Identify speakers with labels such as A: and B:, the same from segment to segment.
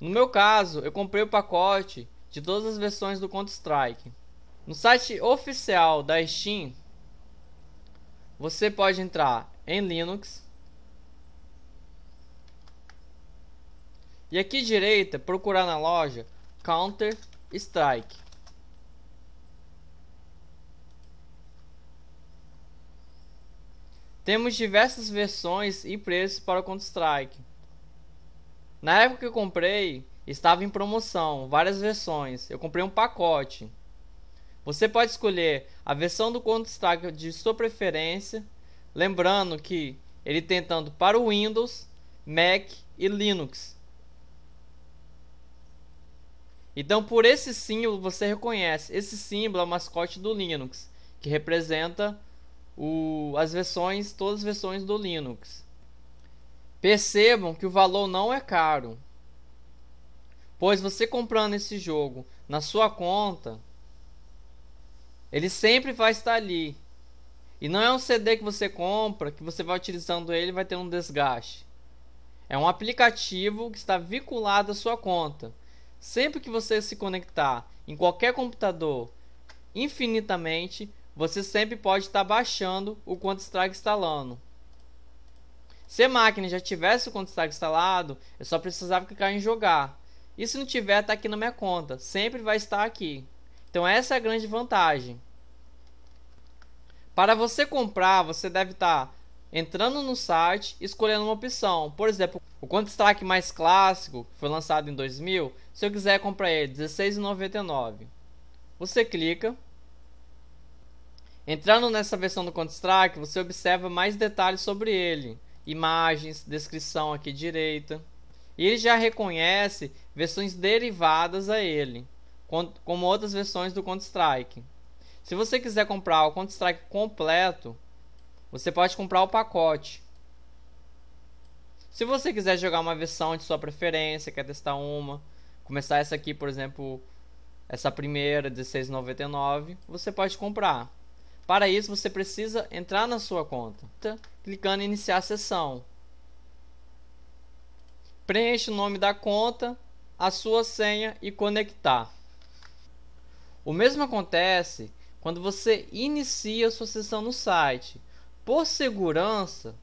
A: No meu caso, eu comprei o pacote de todas as versões do Counter-Strike. No site oficial da Steam, você pode entrar em Linux. E aqui direita, procurar na loja Counter Strike. Temos diversas versões e preços para o Counter Strike. Na época que eu comprei, estava em promoção, várias versões. Eu comprei um pacote. Você pode escolher a versão do Counter-Strike de sua preferência, lembrando que ele tem tanto para o Windows, Mac e Linux. Então, por esse símbolo você reconhece. Esse símbolo é o mascote do Linux, que representa o, as versões, todas as versões do Linux. Percebam que o valor não é caro, pois você comprando esse jogo na sua conta, ele sempre vai estar ali. E não é um CD que você compra, que você vai utilizando ele vai ter um desgaste. É um aplicativo que está vinculado à sua conta. Sempre que você se conectar em qualquer computador infinitamente, você sempre pode estar baixando o Counter-Strike instalando. Se a máquina já tivesse o contra-ataque instalado, eu só precisava clicar em jogar. E se não tiver, está aqui na minha conta. Sempre vai estar aqui. Então essa é a grande vantagem. Para você comprar, você deve estar tá entrando no site, escolhendo uma opção. Por exemplo, o Counter-Strike mais clássico, que foi lançado em 2000, se eu quiser comprar ele, R$16,99. Você clica. Entrando nessa versão do Counter-Strike, você observa mais detalhes sobre ele imagens, descrição aqui direita. E ele já reconhece versões derivadas a ele, como outras versões do Counter-Strike. Se você quiser comprar o Counter-Strike completo, você pode comprar o pacote. Se você quiser jogar uma versão de sua preferência, quer testar uma, começar essa aqui, por exemplo, essa primeira, R$16,99, você pode comprar. Para isso, você precisa entrar na sua conta, clicando em iniciar sessão. Preencha o nome da conta, a sua senha e conectar. O mesmo acontece quando você inicia sua sessão no site. Por segurança,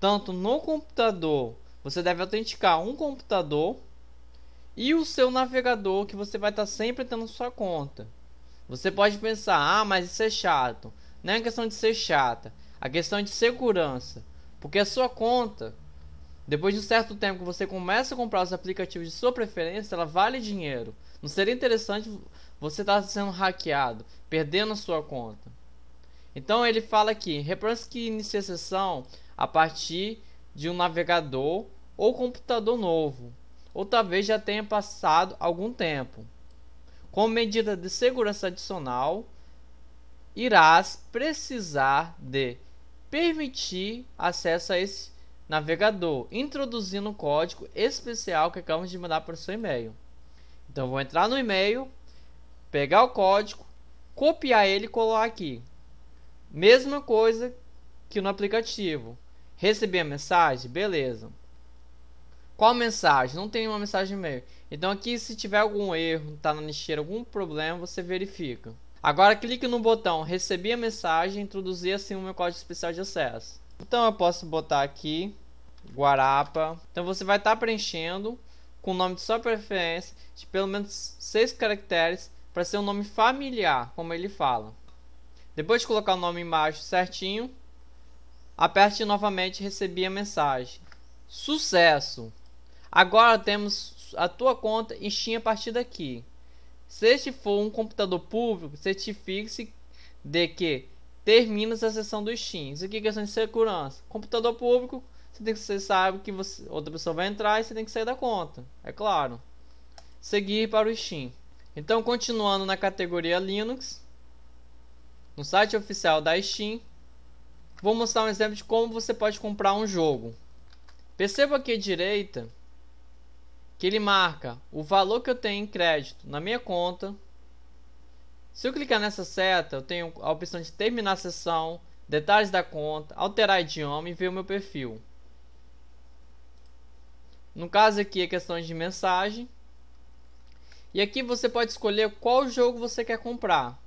A: tanto no computador, você deve autenticar um computador e o seu navegador que você vai estar sempre tendo sua conta. Você pode pensar, ah, mas isso é chato. Não é questão de ser chata, a questão é de segurança. Porque a sua conta, depois de um certo tempo que você começa a comprar os aplicativos de sua preferência, ela vale dinheiro. Não seria interessante você estar tá sendo hackeado, perdendo a sua conta. Então ele fala aqui, repressa que inicia a sessão a partir de um navegador ou computador novo, ou talvez já tenha passado algum tempo. Como medida de segurança adicional, irás precisar de permitir acesso a esse navegador, introduzindo o código especial que acabamos de mandar para o seu e-mail. Então vou entrar no e-mail, pegar o código, copiar ele e colar aqui. Mesma coisa que no aplicativo. Receber a mensagem? Beleza. Qual mensagem? Não tem uma mensagem e-mail. Então aqui se tiver algum erro, está na lixeira, algum problema, você verifica. Agora clique no botão receber a mensagem e introduzir assim o meu código especial de acesso. Então eu posso botar aqui Guarapa. Então você vai estar tá preenchendo com o nome de sua preferência de pelo menos seis caracteres para ser um nome familiar, como ele fala. Depois de colocar o nome embaixo certinho, aperte novamente receber a mensagem. Sucesso! Agora temos a tua conta em Steam a partir daqui. Se este for um computador público, certifique-se de que termina a sessão do Steam. Isso aqui é questão de segurança. Computador público, você tem que você sabe que você, outra pessoa vai entrar e você tem que sair da conta. É claro. Seguir para o Steam. Então, continuando na categoria Linux, no site oficial da Steam, vou mostrar um exemplo de como você pode comprar um jogo. Perceba aqui à direita que ele marca o valor que eu tenho em crédito na minha conta. Se eu clicar nessa seta, eu tenho a opção de terminar a sessão, detalhes da conta, alterar idioma e ver o meu perfil. No caso aqui é questões de mensagem. E aqui você pode escolher qual jogo você quer comprar.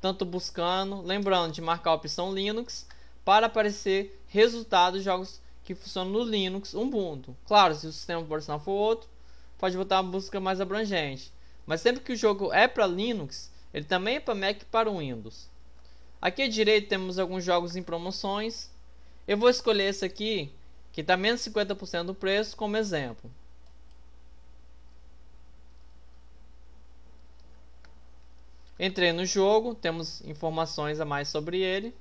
A: Tanto buscando, lembrando de marcar a opção Linux para aparecer resultados de jogos que funcionam no Linux Ubuntu. Claro, se o sistema operacional for outro, pode voltar uma busca mais abrangente. Mas sempre que o jogo é para Linux, ele também é para Mac e para Windows. Aqui à direita temos alguns jogos em promoções. Eu vou escolher esse aqui, que está menos 50% do preço, como exemplo. Entrei no jogo, temos informações a mais sobre ele.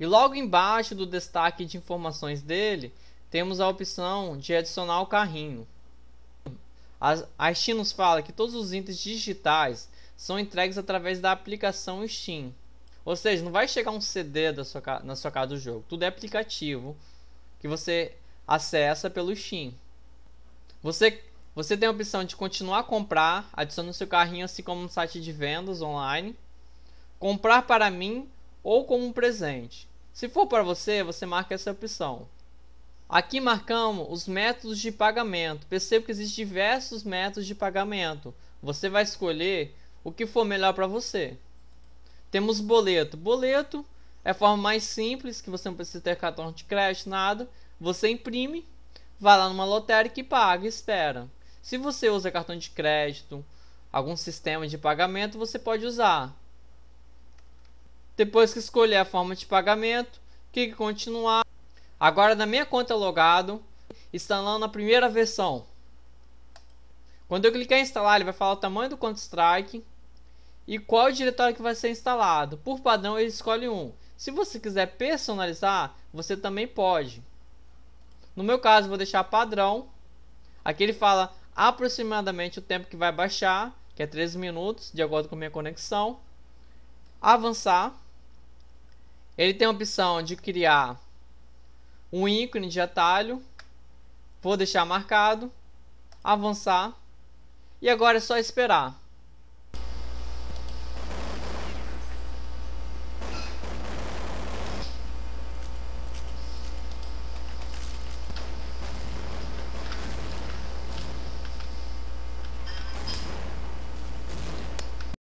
A: E logo embaixo do destaque de informações dele, temos a opção de adicionar o carrinho. A Steam nos fala que todos os itens digitais são entregues através da aplicação Steam. Ou seja, não vai chegar um CD da sua, na sua casa do jogo. Tudo é aplicativo que você acessa pelo Steam. Você, você tem a opção de continuar a comprar, adicionando seu carrinho assim como um site de vendas online. Comprar para mim ou como um presente. Se for para você, você marca essa opção. Aqui marcamos os métodos de pagamento. Perceba que existem diversos métodos de pagamento. Você vai escolher o que for melhor para você. Temos boleto. Boleto é a forma mais simples, que você não precisa ter cartão de crédito, nada. Você imprime, vai lá numa lotérica e paga, espera. Se você usa cartão de crédito, algum sistema de pagamento, você pode usar. Depois que escolher a forma de pagamento, clique em continuar. Agora na minha conta logado, instalando a primeira versão. Quando eu clicar em instalar, ele vai falar o tamanho do Counter-Strike e qual o diretório que vai ser instalado. Por padrão, ele escolhe um. Se você quiser personalizar, você também pode. No meu caso, vou deixar padrão. Aqui ele fala aproximadamente o tempo que vai baixar, que é 13 minutos, de acordo com minha conexão. Avançar. Ele tem a opção de criar um ícone de atalho. Vou deixar marcado. Avançar. E agora é só esperar.